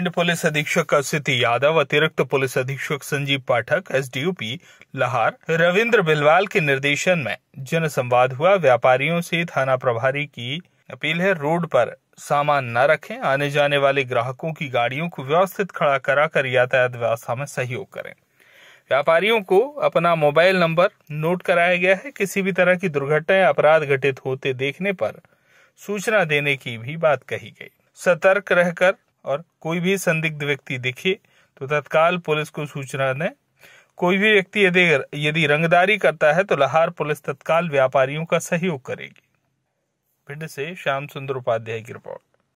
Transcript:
Bhind police अधीक्षक अस्विति यादव अतिरिक्त पुलिस अधीक्षक संजीव पाठक एस लहार रविंद्र बिलवाल के निर्देशन में जन संवाद हुआ व्यापारियों से थाना प्रभारी की अपील है रोड पर सामान न रखें आने जाने वाले ग्राहकों की गाड़ियों को व्यवस्थित खड़ा करा कर यातायात व्यवस्था में सहयोग करें व्यापारियों को अपना मोबाइल नंबर नोट कराया गया है किसी भी तरह की दुर्घटना या अपराध घटित होते देखने पर सूचना देने की भी बात कही गई सतर्क रहकर और कोई भी संदिग्ध व्यक्ति दिखे तो तत्काल पुलिस को सूचना दें कोई भी व्यक्ति यदि यदि रंगदारी करता है तो लहार पुलिस तत्काल व्यापारियों का सहयोग करेगी भिंड से श्याम सुंदर उपाध्याय की रिपोर्ट